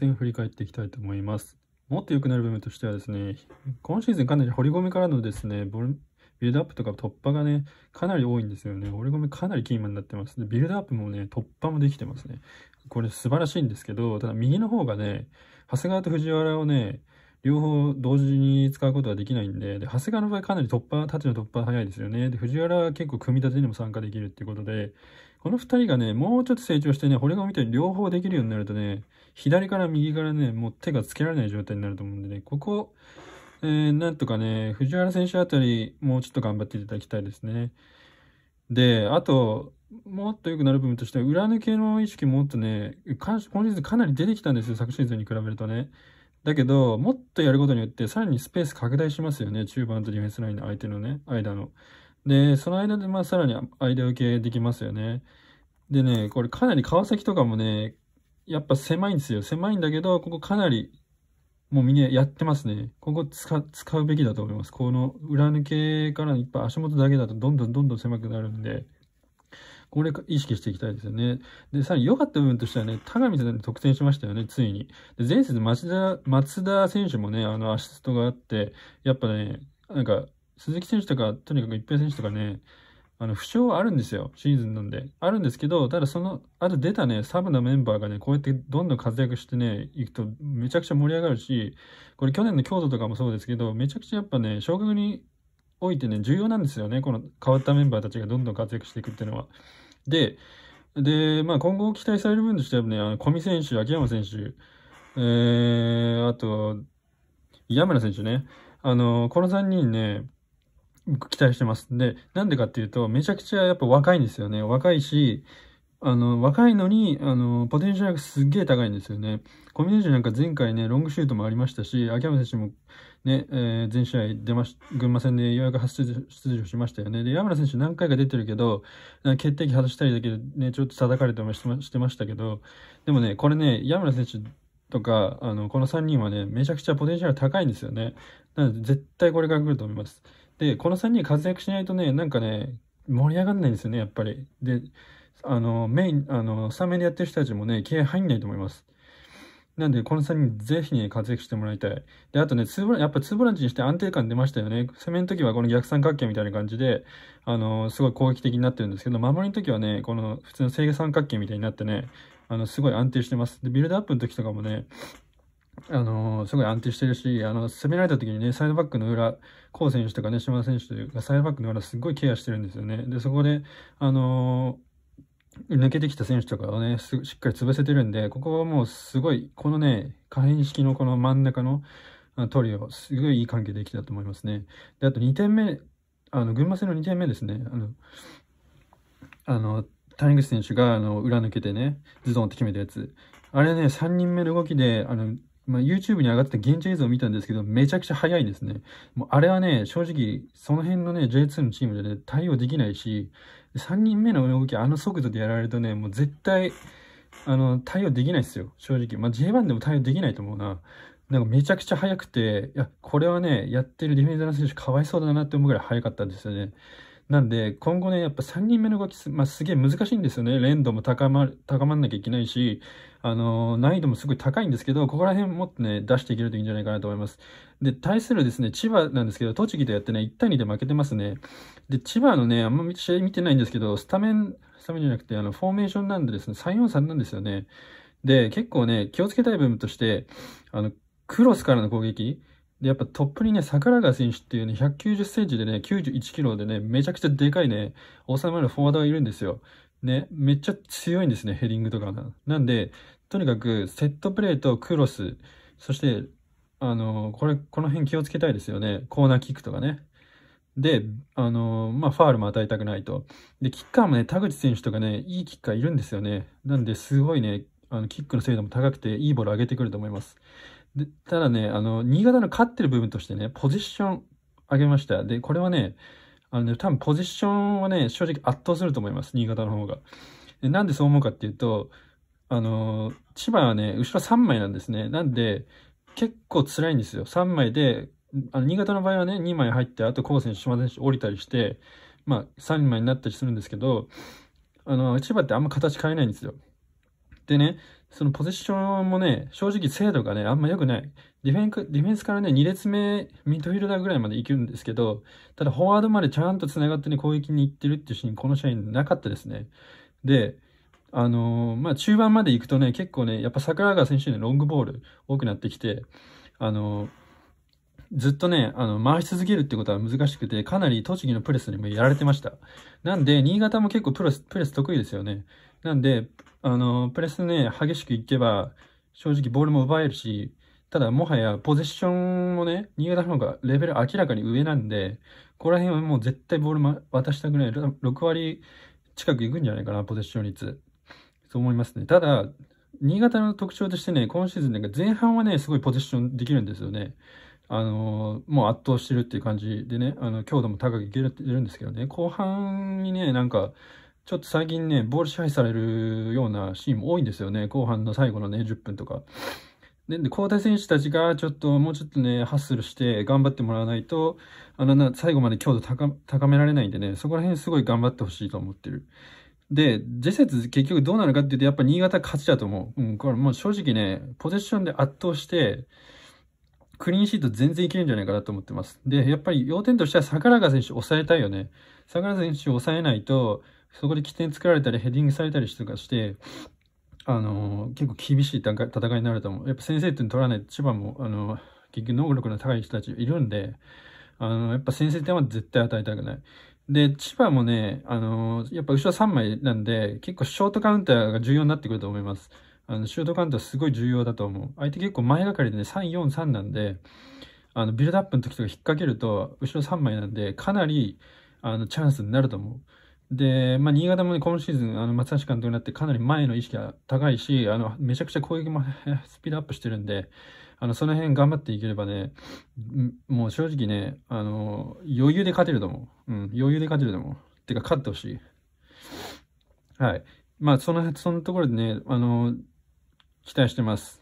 戦振り返っていきたいと思います。もっと良くなる部分としてはですね、今シーズンかなり堀米からのですね、ビルドアップとか突破がね、かなり多いんですよね。堀米かなりキーマンになってます。で、ビルドアップもね、突破もできてますね。これ素晴らしいんですけど、ただ右の方がね、長谷川と藤原をね、両方同時に使うことはできないんで、で長谷川の場合かなり突破、縦の突破早いですよね。で、藤原は結構組み立てにも参加できるっていうことで、この2人がね、もうちょっと成長してね、堀川みたいに両方できるようになるとね、左から右からね、もう手がつけられない状態になると思うんでね、ここ、えー、なんとかね、藤原選手あたり、もうちょっと頑張っていただきたいですね。で、あと、もっと良くなる部分としては、裏抜けの意識もっとね、今シーズンかなり出てきたんですよ、昨シーズンに比べるとね。だけど、もっとやることによって、さらにスペース拡大しますよね、中盤とディフェンスラインの相手のね、間の。で、その間で、まあ、さらに間受けできますよね。でね、これかなり川崎とかもね、やっぱ狭いんですよ。狭いんだけど、ここかなり、もうみんなやってますね。ここ使使うべきだと思います。この裏抜けからいっぱい足元だけだとどんどんどんどん狭くなるんで、これ意識していきたいですよね。で、さらに良かった部分としてはね、田上さんで得点しましたよね、ついに。で、前節松田、松田選手もね、あの、アシストがあって、やっぱね、なんか、鈴木選手とか、とにかく一平選手とかね、あの、負傷はあるんですよ、シーズンなんで。あるんですけど、ただその、あと出たね、サブのメンバーがね、こうやってどんどん活躍してね、いくとめちゃくちゃ盛り上がるし、これ去年の京都とかもそうですけど、めちゃくちゃやっぱね、昇格においてね、重要なんですよね、この変わったメンバーたちがどんどん活躍していくっていうのは。で、で、まあ今後期待される分としてはね、あの、小見選手、秋山選手、えー、あと、山村選手ね、あの、この3人ね、期待してます。で、なんでかっていうと、めちゃくちゃやっぱ若いんですよね。若いし、あの、若いのに、あの、ポテンシャルがすっげえ高いんですよね。コミュニティなんか前回ね、ロングシュートもありましたし、秋山選手もね、えー、全試合出まし、群馬戦でようやく初出場しましたよね。で、山田選手何回か出てるけど、決定機外したりだけでね、ちょっと叩かれてましてましたけど、でもね、これね、山村選手とか、あの、この3人はね、めちゃくちゃポテンシャル高いんですよね。なので、絶対これから来ると思います。で、この3人活躍しないとね、なんかね、盛り上がんないんですよね、やっぱり。で、あの、メイン、あの、スタメンでやってる人たちもね、気合入んないと思います。なんで、この3人、ぜひね、活躍してもらいたい。で、あとね、ツーボラン、やっぱツーボランチにして安定感出ましたよね。攻めの時はこの逆三角形みたいな感じで、あの、すごい攻撃的になってるんですけど、守りの時はね、この普通の正三角形みたいになってね、あの、すごい安定してます。で、ビルドアップの時とかもね、あのー、すごい安定してるし、あの、攻められた時にね、サイドバックの裏、コウ選手とかね、島田選手がサイドバックの裏すごいケアしてるんですよね。で、そこで、あのー、抜けてきた選手とかをね、しっかり潰せてるんで、ここはもうすごい、このね、可変式のこの真ん中のトリオ、すごいいい関係できたと思いますね。で、あと2点目、あの、群馬戦の2点目ですね。あの、あの、谷口選手があの裏抜けてね、ズドンって決めたやつ。あれね、3人目の動きで、あの、まあ、YouTube に上がってた現地映像を見たんですけど、めちゃくちゃ速いですね。もうあれはね、正直、その辺のね、J2 のチームでね、対応できないし、3人目の動き、あの速度でやられるとね、もう絶対、あの、対応できないですよ、正直。まあ、J1 でも対応できないと思うな。なんかめちゃくちゃ速くて、いや、これはね、やってるディフェンダーの選手かわいそうだなって思うぐらい速かったんですよね。なんで、今後ね、やっぱ3人目の動きす、まあ、すげえ難しいんですよね。連動も高ま、高まんなきゃいけないし、あのー、難易度もすごい高いんですけど、ここら辺もっとね、出していけるといいんじゃないかなと思います。で、対するですね、千葉なんですけど、栃木とやってね、1対2で負けてますね。で、千葉のね、あんま試合見てないんですけど、スタメン、スタメンじゃなくて、あの、フォーメーションなんでですね、343なんですよね。で、結構ね、気をつけたい部分として、あの、クロスからの攻撃、で、やっぱトップにね、桜川選手っていうね、190センチでね、91キロでね、めちゃくちゃでかいね、収まるフォワードがいるんですよ。ね、めっちゃ強いんですね、ヘディングとかが。なんで、とにかくセットプレーとクロス、そして、あの、これ、この辺気をつけたいですよね。コーナーキックとかね。で、あの、まあ、ファールも与えたくないと。で、キッカーもね、田口選手とかね、いいキッカーいるんですよね。なんで、すごいね、あのキックの精度も高くて、いいボール上げてくると思います。で、ただね、あの、新潟の勝ってる部分としてね、ポジション上げました。で、これはね、あのね、多分ポジションはね、正直圧倒すると思います、新潟の方が。でなんでそう思うかっていうと、あの、千葉はね、後ろ3枚なんですね。なんで、結構辛いんですよ。3枚で、あの新潟の場合はね、2枚入って、あと、高専、島島選手降りたりして、まあ、3枚になったりするんですけど、あの、千葉ってあんま形変えないんですよ。でね、そのポゼッションもね、正直精度がね、あんま良くない。ディフェンスディフェンスからね、2列目、ミッドフィルダーぐらいまで行くんですけど、ただフォワードまでちゃんと繋がってね、攻撃に行ってるっていうシーン、この試合なかったですね。で、あのー、まあ、中盤まで行くとね、結構ね、やっぱ桜川選手のロングボール多くなってきて、あのー、ずっとね、あの、回し続けるってことは難しくて、かなり栃木のプレスにもやられてました。なんで、新潟も結構プレス、プレス得意ですよね。なんで、あの、プレスね、激しくいけば、正直ボールも奪えるし、ただもはやポゼッションをね、新潟の方がレベル明らかに上なんで、ここら辺はもう絶対ボール渡したくない。6割近くいくんじゃないかな、ポゼッション率。そう思いますね。ただ、新潟の特徴としてね、今シーズンなんか前半はね、すごいポゼッションできるんですよね。あのー、もう圧倒してるっていう感じでね、あの、強度も高くいけるんですけどね、後半にね、なんか、ちょっと最近ね、ボール支配されるようなシーンも多いんですよね。後半の最後のね、10分とか。で、で交代選手たちがちょっともうちょっとね、ハッスルして頑張ってもらわないと、あのな、最後まで強度高められないんでね、そこら辺すごい頑張ってほしいと思ってる。で、次節結局どうなるかって言うと、やっぱ新潟勝ちだと思う。うん、これもう正直ね、ポゼッションで圧倒して、クリーンシート全然いけるんじゃないかなと思ってます。で、やっぱり要点としては桜川選手抑えたいよね。桜川選手抑えないと、そこで起点作られたりヘディングされたりとかして、あのー、結構厳しい戦いになると思う。やっぱ先生点取らない、千葉も、あのー、結局能力の高い人たちいるんで、あのー、やっぱ先制点は絶対与えたくない。で、千葉もね、あのやっぱ後ろ3枚なんで、結構ショートカウンターが重要になってくると思います。あの、シュートカウンターすごい重要だと思う。相手結構前がかりでね、3、4、3なんで、あの、ビルドアップの時とか引っ掛けると、後ろ3枚なんで、かなり、あの、チャンスになると思う。で、まあ、新潟も、ね、今シーズン、あの松橋監督になってかなり前の意識が高いし、あのめちゃくちゃ攻撃も スピードアップしてるんで、あのその辺頑張っていければね、もう正直ね、あの余裕で勝てると思う。うん、余裕で勝てると思う。ってか、勝ってほしい。はい。まあ、その、そのところでね、あの期待してます。